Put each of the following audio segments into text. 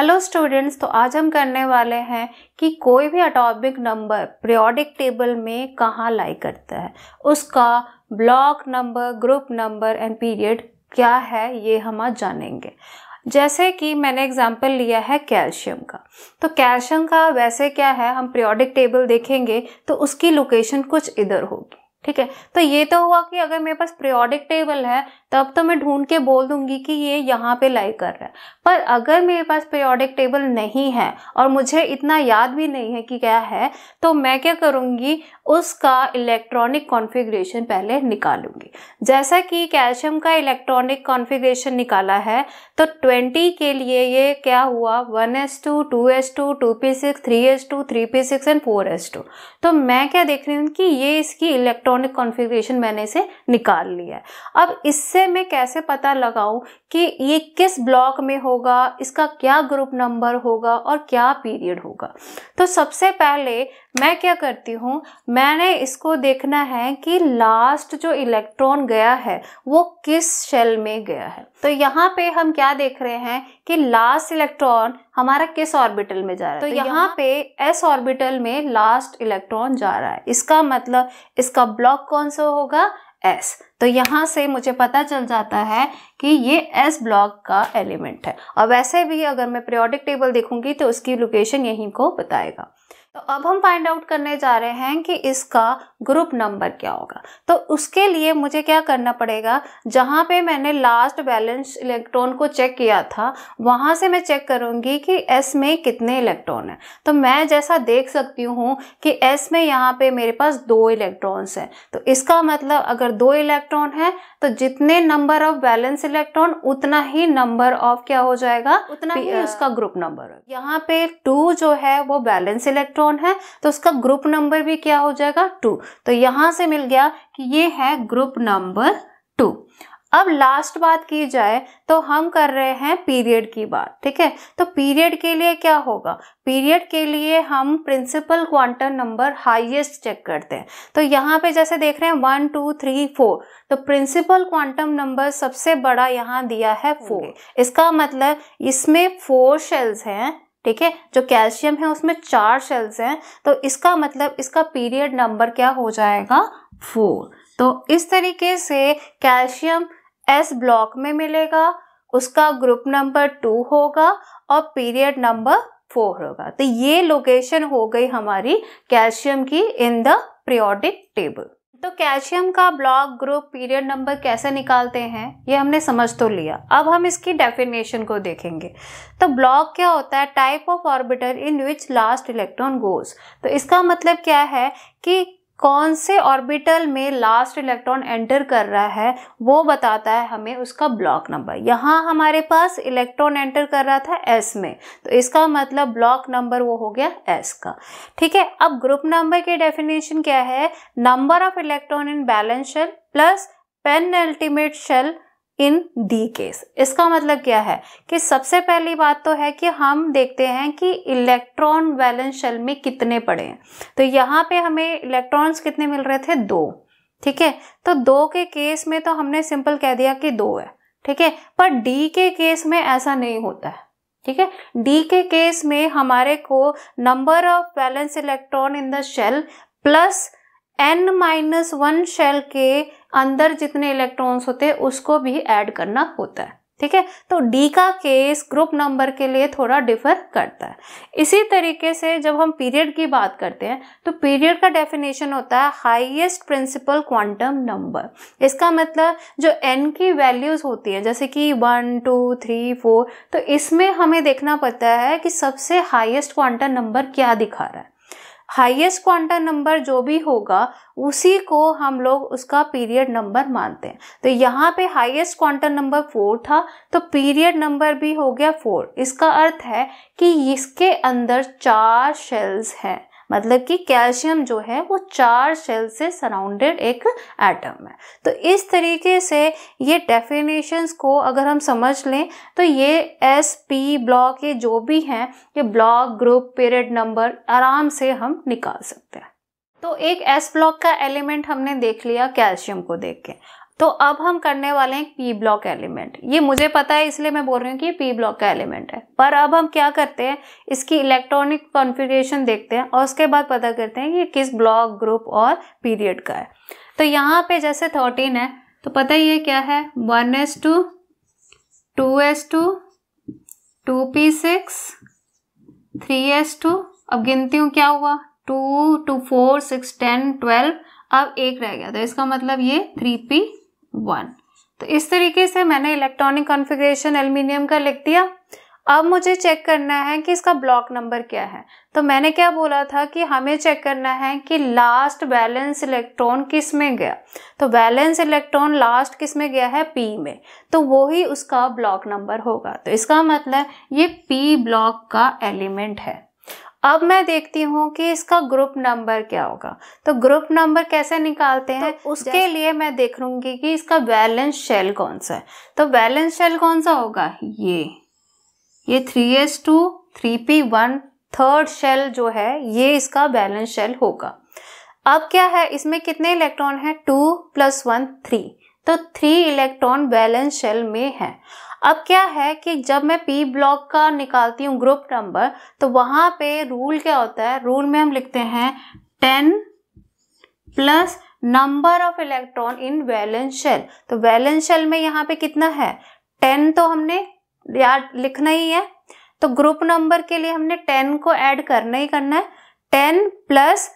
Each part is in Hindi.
हेलो स्टूडेंट्स तो आज हम करने वाले हैं कि कोई भी अटॉमिक नंबर प्रियोडिक टेबल में कहाँ लाई करता है उसका block number group number and period क्या है ये हम आज जानेंगे जैसे कि मैंने एग्जाम्पल लिया है कैल्शियम का तो कैल्शियम का वैसे क्या है हम प्रियोडिक टेबल देखेंगे तो उसकी लोकेशन कुछ इधर होगी ठीक है तो ये तो हुआ कि अगर मेरे पास प्रियोडिक टेबल है तब तो मैं ढूंढ के बोल दूंगी कि ये यहाँ पे लाई कर रहा है पर अगर मेरे पास प्रियोडिक टेबल नहीं है और मुझे इतना याद भी नहीं है कि क्या है तो मैं क्या करूँगी उसका इलेक्ट्रॉनिक कॉन्फ़िगरेशन पहले निकालूंगी जैसा कि कैल्शियम का इलेक्ट्रॉनिक कॉन्फ़िगरेशन निकाला है तो ट्वेंटी के लिए ये क्या हुआ one two two two two S P six three S two three P six and four S two तो मैं क्या देख रही हूँ कि ये इसकी इलेक्ट्रॉनिक इलेक्ट्रॉनिक कॉन्फ़िगरेशन मैंने इसे निकाल लिया है अब इससे मैं कैसे पता लगाऊं कि ये किस ब्लॉक में होगा इसका क्या ग्रुप नंबर होगा और क्या पीरियड होगा तो सबसे पहले मैं क्या करती हूँ मैंने इसको देखना है कि लास्ट जो इलेक्ट्रॉन गया है वो किस शेल में गया है तो यहाँ पे हम क्या देख रहे हैं कि लास्ट इलेक्ट्रॉन हमारा किस ऑर्बिटल में जा रहा है तो, तो यहाँ पे एस ऑर्बिटल में लास्ट इलेक्ट्रॉन जा रहा है इसका मतलब इसका ब्लॉक कौन सा होगा एस तो यहाँ से मुझे पता चल जाता है कि ये एस ब्लॉक का एलिमेंट है और वैसे भी अगर मैं पीरियोडिक टेबल देखूंगी तो उसकी लोकेशन यहीं को बताएगा तो अब हम फाइंड आउट करने जा रहे हैं कि इसका ग्रुप नंबर क्या होगा तो उसके लिए मुझे क्या करना पड़ेगा जहाँ पे मैंने लास्ट बैलेंस इलेक्ट्रॉन को चेक किया था वहाँ से मैं चेक करूँगी कि एस में कितने इलेक्ट्रॉन हैं तो मैं जैसा देख सकती हूँ कि एस में यहाँ पे मेरे पास दो इलेक्ट्रॉन्स हैं तो इसका मतलब अगर दो इलेक्ट्रॉन हैं तो जितने नंबर ऑफ बैलेंस इलेक्ट्रॉन उतना ही नंबर ऑफ क्या हो जाएगा उतना ही उसका ग्रुप नंबर यहाँ पे टू जो है वो बैलेंस इलेक्ट्रॉन इलेक्ट्रॉन है तो उसका ग्रुप नंबर भी क्या हो जाएगा टू तो यहां से मिल गया कि ये है ग्रुप नंबर टू अब लास्ट बात की जाए तो हम कर रहे हैं पीरियड की बात ठीक है तो पीरियड के लिए क्या होगा पीरियड के लिए हम principal quantum number highest check करते हैं तो यहाँ पे जैसे देख रहे हैं वन टू थ्री फोर तो प्रिंसिपल क्वांटम नंबर सबसे बड़ा यहाँ दिया है फोर इसका मतलब इसमें फोर शेल्स हैं ठीक है जो कैल्शियम है उसमें चार सेल्स हैं तो इसका मतलब इसका पीरियड नंबर क्या हो जाएगा फोर तो इस तरीके से कैल्शियम एस ब्लॉक में मिलेगा उसका ग्रुप नंबर टू होगा और पीरियड नंबर फोर होगा तो ये लोकेशन हो गई हमारी कैल्शियम की इन द पीरियोडिक टेबल तो कैल्शियम का ब्लॉक ग्रुप पीरियड नंबर कैसे निकालते हैं ये हमने समझ तो लिया अब हम इसकी डेफिनेशन को देखेंगे तो ब्लॉक क्या होता है type of orbital in which last electron goes तो इसका मतलब क्या है कि कौन से ऑर्बिटल में लास्ट इलेक्ट्रॉन एंटर कर रहा है वो बताता है हमें उसका ब्लॉक नंबर यहाँ हमारे पास इलेक्ट्रॉन एंटर कर रहा था एस में तो इसका मतलब ब्लॉक नंबर वो हो गया एस का ठीक है अब ग्रुप नंबर की डेफिनेशन क्या है number of electron in valence shell plus penultimate shell in the case इसका मतलब क्या है कि सबसे पहली बात तो है कि हम देखते हैं कि इलेक्ट्रॉन वैलेंस शेल में कितने पड़े हैं तो यहाँ पे हमें इलेक्ट्रॉन्स कितने मिल रहे थे दो ठीक है तो दो के केस में तो हमने सिंपल कह दिया कि दो है ठीक है पर डी के केस में ऐसा नहीं होता है ठीक है डी के केस में हमारे को number of valence electron in the shell plus N minus one shell के अंदर जितने इलेक्ट्रॉन्स होते हैं उसको भी ऐड करना होता है ठीक है तो डी का केस ग्रुप नंबर के लिए थोड़ा डिफर करता है इसी तरीके से जब हम पीरियड की बात करते हैं तो पीरियड का डेफिनेशन होता है हाईएस्ट प्रिंसिपल क्वांटम नंबर इसका मतलब जो एन की वैल्यूज़ होती है जैसे कि वन टू थ्री फोर तो इसमें हमें देखना पड़ता है कि सबसे हाईएस्ट क्वांटम नंबर क्या दिखा रहा है हाईएस्ट क्वांटम नंबर जो भी होगा उसी को हम लोग उसका पीरियड नंबर मानते हैं तो यहाँ पे हाईएस्ट क्वांटम नंबर फोर था तो पीरियड नंबर भी हो गया फोर इसका अर्थ है कि इसके अंदर चार शेल्स हैं मतलब कि कैल्शियम जो है वो चार शेल से सराउंडेड एक एटम है तो इस तरीके से ये डेफिनेशंस को अगर हम समझ लें तो ये एस पी ब्लॉक ये जो भी हैं ये ब्लॉक ग्रुप पीरियड नंबर आराम से हम निकाल सकते हैं तो एक एस ब्लॉक का एलिमेंट हमने देख लिया कैल्शियम को देख के तो अब हम करने वाले हैं पी ब्लॉक एलिमेंट ये मुझे पता है इसलिए मैं बोल रही हूँ कि ये पी ब्लॉक का एलिमेंट है पर अब हम क्या करते हैं इसकी इलेक्ट्रॉनिक कॉन्फ़िगरेशन देखते हैं और उसके बाद पता करते हैं कि ये किस ब्लॉक ग्रुप और पीरियड का है तो यहाँ पे जैसे थर्टीन है तो पता ही है क्या है one S two two S two two P six three S two अब गिनती हूँ क्या हुआ two two four six ten twelve अब एक रह गया तो इसका मतलब ये थ्री पी वन तो इस तरीके से मैंने इलेक्ट्रॉनिक कॉन्फ़िगरेशन एल्युमिनियम का लिख दिया अब मुझे चेक करना है कि इसका ब्लॉक नंबर क्या है तो मैंने क्या बोला था कि हमें चेक करना है कि लास्ट बैलेंस इलेक्ट्रॉन किस में गया तो बैलेंस इलेक्ट्रॉन लास्ट किस में गया है पी में तो वो ही उसका ब्लॉक नंबर होगा तो इसका मतलब ये पी ब्लॉक का एलिमेंट है अब मैं देखती हूँ कि इसका ग्रुप नंबर क्या होगा तो ग्रुप नंबर कैसे निकालते तो हैं तो उसके लिए मैं देख लूंगी कि इसका बैलेंस शेल कौन सा है तो बैलेंस शेल कौन सा होगा ये ये three S two three P one third shell जो है ये इसका बैलेंस शेल होगा अब क्या है इसमें कितने इलेक्ट्रॉन है टू प्लस वन थ्री तो थ्री इलेक्ट्रॉन बैलेंस शेल में है अब क्या है कि जब मैं पी ब्लॉक का निकालती हूँ ग्रुप नंबर तो वहाँ पे रूल क्या होता है रूल में हम लिखते हैं ten plus number of electron in valence shell तो वैलेंस शेल में यहाँ पे कितना है टेन तो हमने याद लिखना ही है तो ग्रुप नंबर के लिए हमने टेन को ऐड करना ही करना है ten plus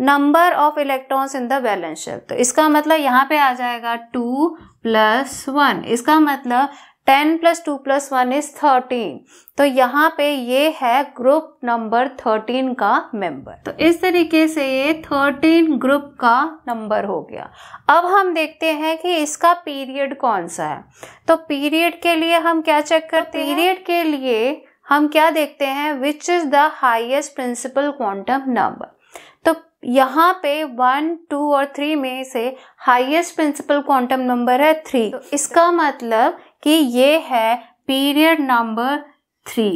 number of electrons in the valence shell तो इसका मतलब यहाँ पे आ जाएगा टू प्लस वन इसका मतलब ten plus two plus one is thirteen तो यहाँ पे ये है ग्रुप नंबर थर्टीन का मेंबर तो इस तरीके से ये थर्टीन ग्रुप का नंबर हो गया अब हम देखते हैं कि इसका पीरियड कौन सा है तो पीरियड के लिए हम क्या चेक करते हैं पीरियड के लिए हम क्या देखते हैं which is the highest principal quantum number यहाँ पे वन टू और थ्री में से हाईएस्ट प्रिंसिपल क्वांटम नंबर है थ्री तो इसका मतलब कि ये है पीरियड नंबर थ्री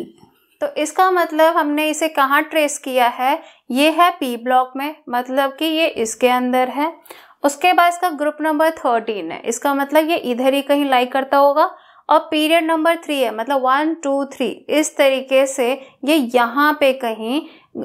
तो इसका मतलब हमने इसे कहाँ ट्रेस किया है ये है पी ब्लॉक में मतलब कि ये इसके अंदर है उसके बाद इसका ग्रुप नंबर थर्टीन है इसका मतलब ये इधर ही कहीं लाइक करता होगा और पीरियड नंबर थ्री है मतलब वन टू थ्री इस तरीके से ये यहाँ पे कहीं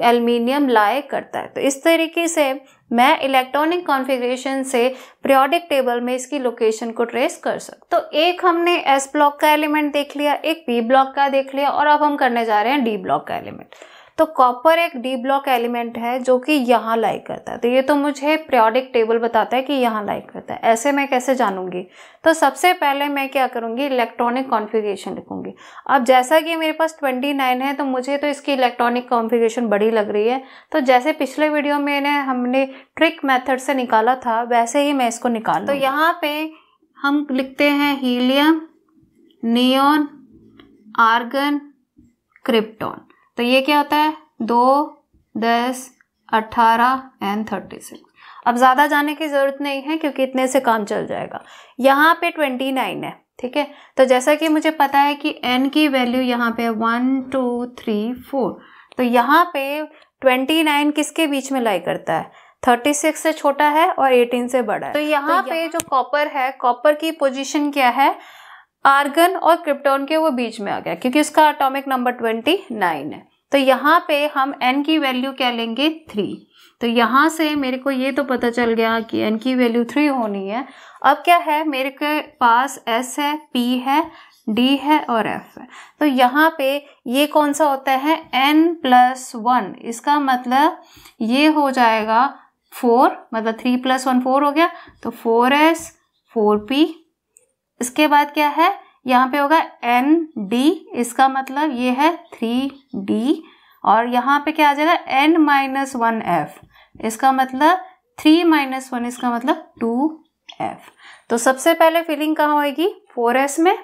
एल्युमिनियम लाए करता है तो इस तरीके से मैं इलेक्ट्रॉनिक कॉन्फ़िगरेशन से पीरियोडिक टेबल में इसकी लोकेशन को ट्रेस कर सकते तो एक हमने एस ब्लॉक का एलिमेंट देख लिया एक पी ब्लॉक का देख लिया और अब हम करने जा रहे हैं डी ब्लॉक का एलिमेंट तो कॉपर एक डी ब्लॉक एलिमेंट है जो कि यहाँ लाइक करता है तो ये तो मुझे प्रियोडिक टेबल बताता है कि यहाँ लाइक करता है ऐसे मैं कैसे जानूंगी तो सबसे पहले मैं क्या करूँगी इलेक्ट्रॉनिक कॉन्फ़िगरेशन लिखूँगी अब जैसा कि मेरे पास ट्वेंटी नाइन है तो मुझे तो इसकी इलेक्ट्रॉनिक कॉन्फ़िगरेशन बड़ी लग रही है तो जैसे पिछले वीडियो में हमने ट्रिक मैथड से निकाला था वैसे ही मैं इसको निकाल तो यहाँ पे हम लिखते हैं हीलियम नियोन आर्गन क्रिप्टॉन तो ये क्या होता है दो दस अट्ठारह एंड थर्टी सिक्स अब ज़्यादा जाने की ज़रूरत नहीं है क्योंकि इतने से काम चल जाएगा यहाँ पे ट्वेंटी नाइन है ठीक है तो जैसा कि मुझे पता है कि एन की वैल्यू यहाँ पे वन टू थ्री फोर तो यहाँ पे ट्वेंटी नाइन किसके बीच में लाई करता है थर्टी सिक्स से छोटा है और एटीन से बड़ा है तो, तो यहाँ तो पे जो कॉपर है कॉपर की पोजिशन क्या है आर्गन और क्रिप्टोन के वो बीच में आ गया क्योंकि इसका अटोमिक नंबर ट्वेंटी नाइन है तो यहाँ पे हम एन की वैल्यू क्या लेंगे थ्री तो यहाँ से मेरे को ये तो पता चल गया कि एन की वैल्यू थ्री होनी है अब क्या है मेरे के पास एस है पी है डी है और एफ है तो यहाँ पे ये कौन सा होता है एन प्लस वन इसका मतलब ये हो जाएगा फोर मतलब थ्री प्लस वन फोर हो गया तो फोर एस फोर पी इसके बाद क्या है यहाँ पे होगा एन डी इसका मतलब ये है थ्री डी और यहाँ पे क्या आ जाएगा एन माइनस वन एफ इसका मतलब थ्री माइनस वन इसका मतलब टू एफ तो सबसे पहले फीलिंग कहाँ होएगी फोर एस में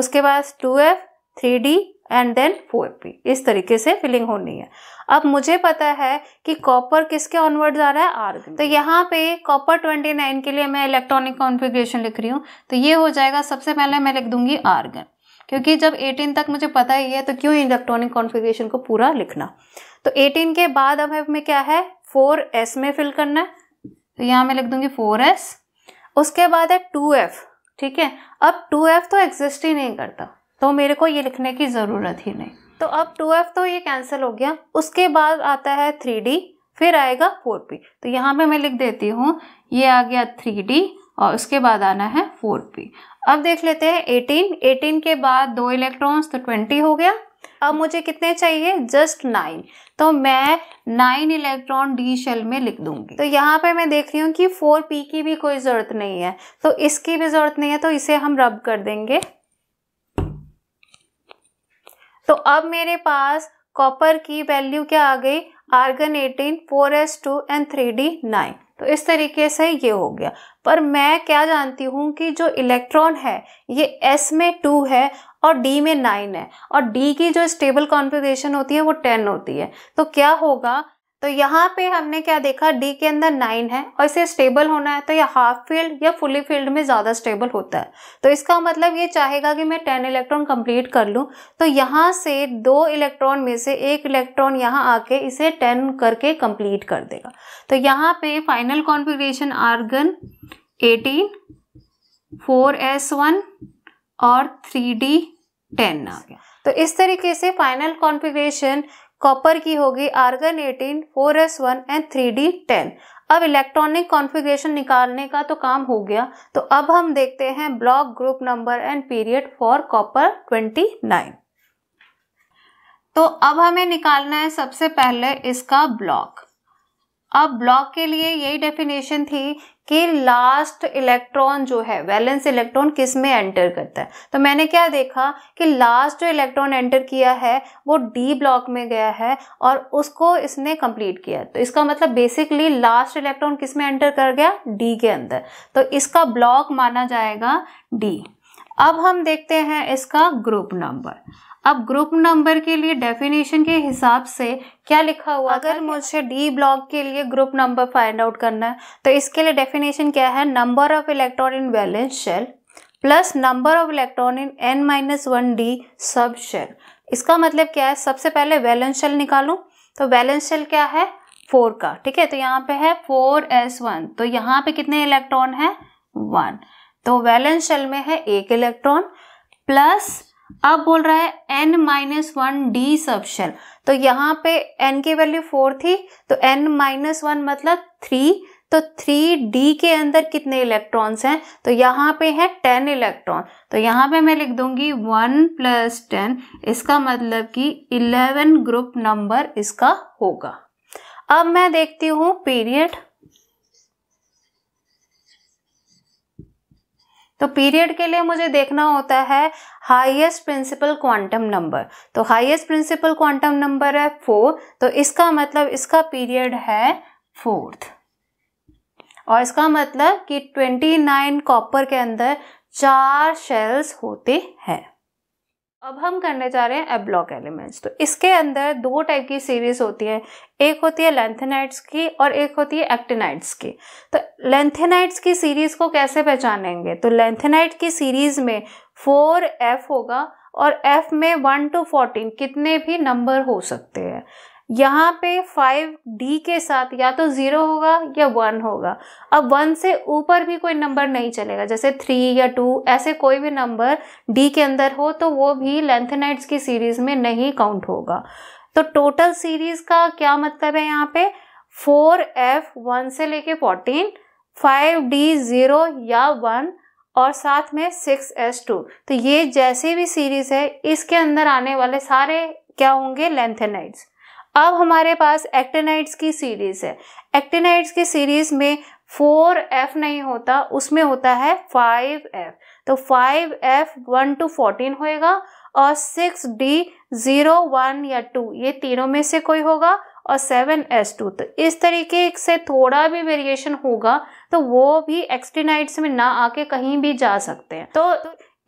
उसके बाद two F three D and then four P इस तरीके से फिलिंग होनी है अब मुझे पता है कि कॉपर किसके ऑनवर्ड जा रहा है आर तो यहाँ पे कॉपर ट्वेंटी नाइन के लिए मैं इलेक्ट्रॉनिक कॉन्फ़िगरेशन लिख रही हूँ तो ये हो जाएगा सबसे पहले मैं लिख दूंगी आर्गन क्योंकि जब 18 तक मुझे पता ही है तो क्यों इलेक्ट्रॉनिक कॉन्फ़िगरेशन को पूरा लिखना तो 18 के बाद अब हमें क्या है 4s में फिल करना है तो यहाँ मैं लिख दूंगी 4s उसके बाद है 2f ठीक है अब 2f तो एग्जिस्ट ही नहीं करता तो मेरे को ये लिखने की ज़रूरत ही नहीं तो अब टू एफ तो ये कैंसिल हो गया उसके बाद आता है थ्री डी फिर आएगा फोर पी तो यहाँ पे मैं लिख देती हूँ ये आ गया थ्री डी और उसके बाद आना है फोर पी अब देख लेते हैं एटीन एटीन के बाद दो इलेक्ट्रॉन्स तो ट्वेंटी हो गया अब मुझे कितने चाहिए जस्ट नाइन तो मैं नाइन इलेक्ट्रॉन डी शेल में लिख दूंगी तो यहाँ पे मैं देख रही हूँ कि फोर पी की भी कोई ज़रूरत नहीं है तो इसकी भी ज़रूरत नहीं है तो इसे हम रब कर देंगे तो अब मेरे पास कॉपर की वैल्यू क्या आ गई argon 18 two and D nine तो इस तरीके से ये हो गया पर मैं क्या जानती हूँ कि जो इलेक्ट्रॉन है ये एस में टू है और डी में नाइन है और डी की जो स्टेबल कॉन्फ़िगरेशन होती है वो टेन होती है तो क्या होगा तो यहाँ पे हमने क्या देखा डी के अंदर नाइन है और इसे स्टेबल होना है तो ये हाफ फील्ड या फुली फील्ड में ज़्यादा स्टेबल होता है तो इसका मतलब ये चाहेगा कि मैं टेन इलेक्ट्रॉन कंप्लीट कर लूँ तो यहाँ से दो इलेक्ट्रॉन में से एक इलेक्ट्रॉन यहाँ आके इसे टेन करके कंप्लीट कर देगा तो यहाँ पे final configuration argon eighteen four S one और थ्री डी टेन आ गया तो इस तरीके से फाइनल कॉन्फ़िगरेशन कॉपर की होगी आर्गन 18, 4s1 एंड टेन अब इलेक्ट्रॉनिक कॉन्फ़िगरेशन निकालने का तो काम हो गया तो अब हम देखते हैं block group number and period for copper 29। तो अब हमें निकालना है सबसे पहले इसका ब्लॉक अब ब्लॉक के लिए यही डेफिनेशन थी कि लास्ट इलेक्ट्रॉन जो है वैलेंस इलेक्ट्रॉन किस में एंटर करता है तो मैंने क्या देखा कि लास्ट जो इलेक्ट्रॉन एंटर किया है वो डी ब्लॉक में गया है और उसको इसने कंप्लीट किया तो इसका मतलब बेसिकली लास्ट इलेक्ट्रॉन किस में एंटर कर गया डी के अंदर तो इसका ब्लॉक माना जाएगा डी अब हम देखते हैं इसका ग्रुप नंबर अब ग्रुप नंबर के लिए डेफिनेशन के हिसाब से क्या लिखा हुआ अगर मुझे डी ब्लॉक के लिए ग्रुप नंबर फाइंड आउट करना है तो इसके लिए डेफिनेशन क्या है number of electron in valence shell plus number of electron in N minus one D sub shell इसका मतलब क्या है सबसे पहले वैलेंस शेल निकालू तो बैलेंस शेल क्या है फोर का ठीक है तो यहाँ पे है फोर एस वन तो यहाँ पे कितने इलेक्ट्रॉन है वन तो वैलेंस शेल में है एक इलेक्ट्रॉन प्लस अब बोल रहा है N minus one D subshell तो यहाँ पे एन की वैल्यू फोर थी तो एन माइनस वन मतलब थ्री तो थ्री डी के अंदर कितने इलेक्ट्रॉन्स हैं तो यहाँ पे है टेन इलेक्ट्रॉन तो यहाँ पे मैं लिख दूंगी वन प्लस टेन इसका मतलब कि इलेवन ग्रुप नंबर इसका होगा अब मैं देखती हूँ पीरियड तो पीरियड के लिए मुझे देखना होता है हाईएस्ट प्रिंसिपल क्वांटम नंबर तो हाईएस्ट प्रिंसिपल क्वांटम नंबर है फोर तो इसका मतलब इसका पीरियड है फोर्थ और इसका मतलब कि ट्वेंटी नाइन कॉपर के अंदर चार शेल्स होते हैं अब हम करने जा रहे हैं एब्लॉक एलिमेंट्स तो इसके अंदर दो टाइप की सीरीज होती है एक होती है लेंथेनाइट्स की और एक होती है एक्टिनाइट्स की तो लेंथेनाइट्स की सीरीज को कैसे पहचानेंगे तो लेंथेनाइट की सीरीज में फोर एफ होगा और एफ में वन टू फोर्टीन कितने भी नंबर हो सकते हैं यहाँ पे फाइव डी के साथ या तो ज़ीरो होगा या वन होगा अब वन से ऊपर भी कोई नंबर नहीं चलेगा जैसे थ्री या टू ऐसे कोई भी नंबर डी के अंदर हो तो वो भी लेंथेनाइट्स की सीरीज़ में नहीं काउंट होगा तो टोटल सीरीज़ का क्या मतलब है यहाँ पे फोर एफ वन से लेके फोर्टीन फाइव डी ज़ीरो या वन और साथ में सिक्स एस टू तो ये जैसी भी सीरीज़ है इसके अंदर आने वाले सारे क्या होंगे लेंथेनाइट्स अब हमारे पास एक्टेनाइट्स की सीरीज़ है एक्टेनाइट्स की सीरीज़ में फोर एफ नहीं होता उसमें होता है फाइव एफ तो five F one two fourteen होएगा और सिक्स डी ज़ीरो वन या टू ये तीनों में से कोई होगा और सेवन एस टू तो इस तरीके से थोड़ा भी वेरिएशन होगा तो वो भी एक्सटेनाइट्स में ना आके कहीं भी जा सकते हैं तो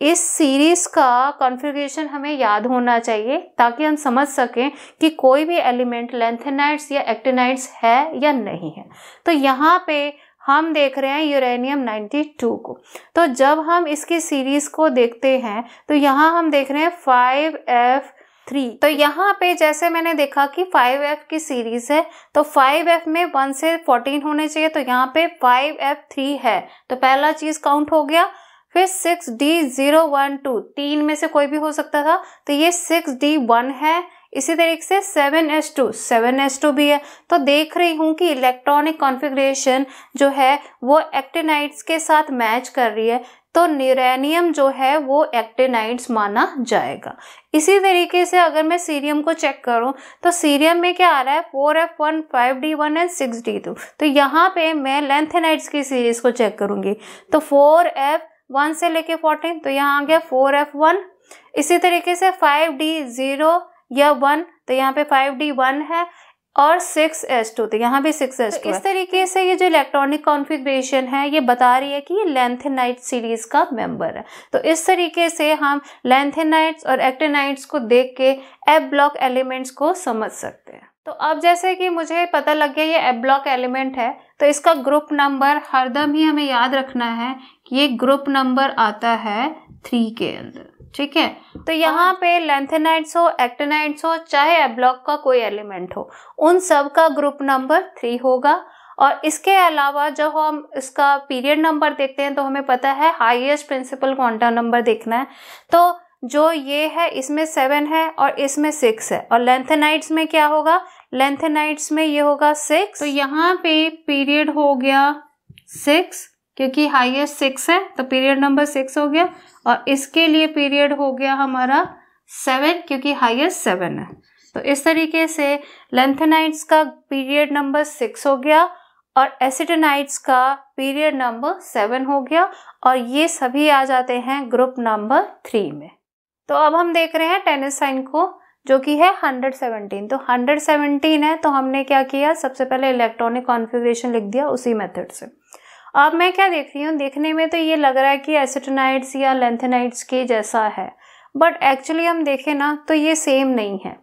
इस सीरीज का कॉन्फ़िगरेशन हमें याद होना चाहिए ताकि हम समझ सकें कि कोई भी एलिमेंट लेंथेनाइट्स या एक्टिनाइट्स है या नहीं है तो यहाँ पे हम देख रहे हैं यूरेनियम 92 को तो जब हम इसकी सीरीज को देखते हैं तो यहाँ हम देख रहे हैं फाइव एफ़ थ्री तो यहाँ पे जैसे मैंने देखा कि फाइव एफ की सीरीज है तो फाइव एफ में वन से फोर्टीन होने चाहिए तो यहाँ पे फाइव एफ थ्री है तो पहला चीज काउंट हो गया फिर six D zero one two तीन में से कोई भी हो सकता था तो ये सिक्स डी वन है इसी तरीके से seven S two seven S two भी है तो देख रही हूँ कि इलेक्ट्रॉनिक कॉन्फ़िगरेशन जो है वो एक्टेनाइट्स के साथ मैच कर रही है तो निरेनियम जो है वो एक्टेनाइट्स माना जाएगा इसी तरीके से अगर मैं सीरियम को चेक करूँ तो सीरियम में क्या आ रहा है four F one five D one and six D two तो यहाँ पे मैं लेंथेनाइट्स की सीरीज़ को चेक करूँगी तो फोर एफ वन से लेके फोर्टीन तो यहाँ आ गया फोर एफ वन इसी तरीके से फाइव डी ज़ीरो या वन तो यहाँ पे फाइव डी वन है और सिक्स एस टू तो यहाँ भी सिक्स एस तो टू इस तरीके से ये जो इलेक्ट्रॉनिक कॉन्फ़िगरेशन है ये बता रही है कि ये लेंथेनाइट सीरीज़ का मेंबर है तो इस तरीके से हम लेंथेनाइट्स और एक्टेनाइट्स को देख के एफ ब्लॉक एलिमेंट्स को समझ सकते हैं तो अब जैसे कि मुझे पता लग गया ये एप ब्लॉक एलिमेंट है तो इसका ग्रुप नंबर हरदम ही हमें याद रखना है कि ये ग्रुप नंबर आता है थ्री के अंदर ठीक है तो हाँ। यहाँ पे लेंथेनाइड्स हो एक्टेनाइड्स हो चाहे एब्लॉक का कोई एलिमेंट हो उन सब का ग्रुप नंबर थ्री होगा और इसके अलावा जब हम इसका पीरियड नंबर देखते हैं तो हमें पता है हाईएस्ट प्रिंसिपल क्वांटम नंबर देखना है तो जो ये है इसमें सेवन है और इसमें सिक्स है और लेंथेनाइट्स में क्या होगा लेंथेनाइट्स में ये होगा सिक्स तो यहाँ पे पीरियड हो गया सिक्स क्योंकि हाईएस्ट सिक्स है तो पीरियड नंबर सिक्स हो गया और इसके लिए पीरियड हो गया हमारा सेवन क्योंकि हाईएस्ट सेवन है तो इस तरीके से लेंथेनाइट्स का पीरियड नंबर सिक्स हो गया और एसिडनाइट्स का पीरियड नंबर सेवन हो गया और ये सभी आ जाते हैं ग्रुप नंबर थ्री में तो अब हम देख रहे हैं टेनिस साइन को जो कि है 117 तो 117 है तो हमने क्या किया सबसे पहले इलेक्ट्रॉनिक कॉन्फ़िगरेशन लिख दिया उसी मेथड से अब मैं क्या देख रही हूँ देखने में तो ये लग रहा है कि एसिटोनाइट्स या लेंथेनाइट्स के जैसा है बट एक्चुअली हम देखें ना तो ये सेम नहीं है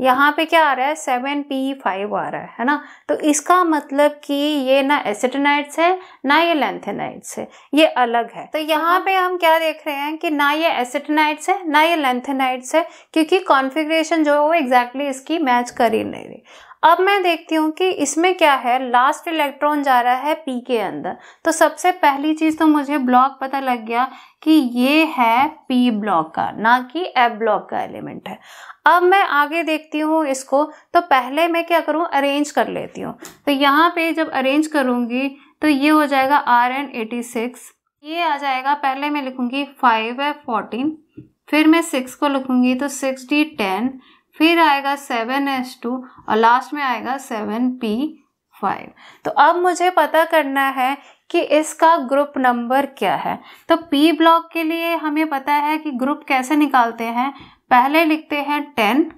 यहाँ पे क्या आ रहा है सेवन पी फाइव आ रहा है है ना तो इसका मतलब कि ये ना एसिटनाइट्स है ना ये लेंथेनाइट्स है ये अलग है तो यहाँ पे हम क्या देख रहे हैं कि ना ये एसिटेनाइट्स है ना ये लेंथेनाइट्स है क्योंकि कॉन्फिग्रेशन जो है वो एग्जैक्टली exactly इसकी मैच कर ही नहीं रही अब मैं देखती हूँ कि इसमें क्या है लास्ट इलेक्ट्रॉन जा रहा है पी के अंदर तो सबसे पहली चीज़ तो मुझे ब्लॉक पता लग गया कि ये है पी ब्लॉक का ना कि एफ ब्लॉक का एलिमेंट है अब मैं आगे देखती हूँ इसको तो पहले मैं क्या करूँ अरेंज कर लेती हूँ तो यहाँ पे जब अरेंज करूँगी तो ये हो जाएगा आर एन एटी सिक्स ये आ जाएगा पहले मैं लिखूँगी फाइव एफ फोर्टीन फिर मैं सिक्स को लिखूँगी तो सिक्स डी टेन फिर आएगा सेवन एस टू और लास्ट में आएगा सेवन पी फाइव तो अब मुझे पता करना है कि इसका ग्रुप नंबर क्या है तो पी ब्लॉक के लिए हमें पता है कि ग्रुप कैसे निकालते हैं पहले लिखते हैं टेन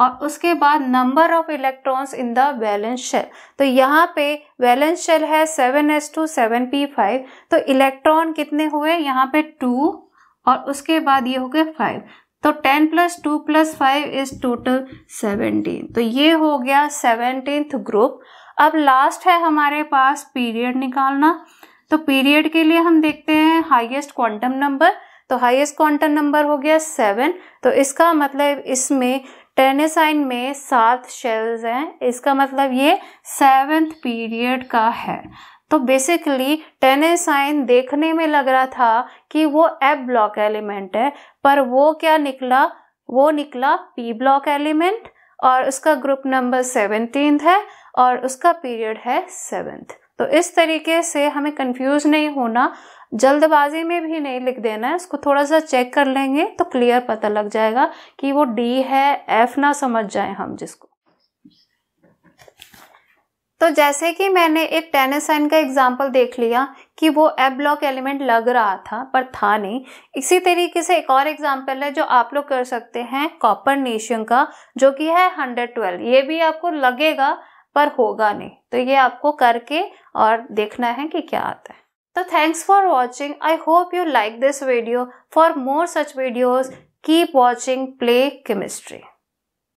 और उसके बाद number of electrons in the valence shell तो यहाँ पे बैलेंस शेल है seven S two seven P five तो इलेक्ट्रॉन कितने हुए यहाँ पे टू और उसके बाद ये हो गए फाइव तो 10 plus two plus five is total 17 तो ये हो गया सेवनटीन्थ ग्रुप अब लास्ट है हमारे पास पीरियड निकालना तो पीरियड के लिए हम देखते हैं हाईएस्ट क्वांटम नंबर तो हाईएस्ट क्वांटम नंबर हो गया सेवन तो इसका मतलब इसमें टेनिसाइन में सात शेल्स हैं इसका मतलब ये सेवेंथ पीरियड का है तो बेसिकली साइन देखने में लग रहा था कि वो एफ ब्लॉक एलिमेंट है पर वो क्या निकला वो निकला पी ब्लॉक एलिमेंट और उसका ग्रुप नंबर सेवनटीन है और उसका पीरियड है सेवेंथ तो इस तरीके से हमें कंफ्यूज नहीं होना जल्दबाजी में भी नहीं लिख देना है उसको थोड़ा सा चेक कर लेंगे तो क्लियर पता लग जाएगा कि वो डी है एफ ना समझ जाए हम जिसको तो जैसे कि मैंने एक टेनिस साइन का एग्जाम्पल देख लिया कि वो एब ब्लॉक एलिमेंट लग रहा था पर था नहीं इसी तरीके से एक और एग्जाम्पल है जो आप लोग कर सकते हैं कॉपर नेशियम का जो कि है 112 ये भी आपको लगेगा पर होगा नहीं तो ये आपको करके और देखना है कि क्या आता है तो thanks for watching I hope you like this video for more such videos keep watching play chemistry